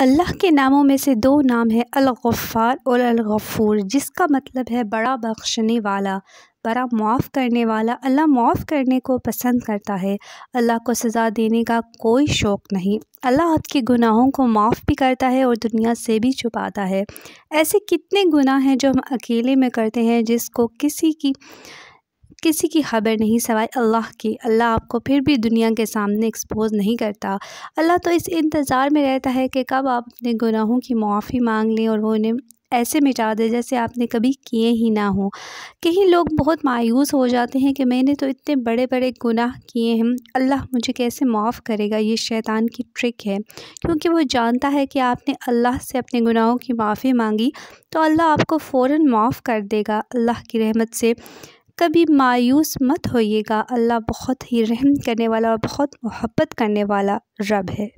अल्लाह के नामों में से दो नाम है अलगफ़ार और अलगफ़ूर जिसका मतलब है बड़ा बख्शने वाला बड़ा मुआफ़ करने वाला अल्लाह मुआफ़ करने को पसंद करता है अल्लाह को सज़ा देने का कोई शौक़ नहीं अल्लाह आपके गुनाहों को माफ़ भी करता है और दुनिया से भी छुपाता है ऐसे कितने गुनाह हैं जो हम अकेले में करते हैं जिसको किसी की किसी की खबर नहीं सवाए अल्लाह की अल्लाह आपको फिर भी दुनिया के सामने एक्सपोज नहीं करता अल्लाह तो इस इंतज़ार में रहता है कि कब आप अपने गुनाहों की मुआफ़ी मांग लें और वो उन्हें ऐसे मिटा दे जैसे आपने कभी किए ही ना हो कहीं लोग बहुत मायूस हो जाते हैं कि मैंने तो इतने बड़े बड़े गुनाह किए हैं अल्लाह मुझे कैसे माफ़ करेगा ये शैतान की ट्रिक है क्योंकि वो जानता है कि आपने अल्लाह से अपने गुनाहों की माफ़ी मांगी तो अल्लाह आपको फ़ौर माफ़ कर देगा अल्लाह की रहमत से कभी मायूस मत होइएगा अल्लाह बहुत ही रहम करने वाला और बहुत मोहब्बत करने वाला रब है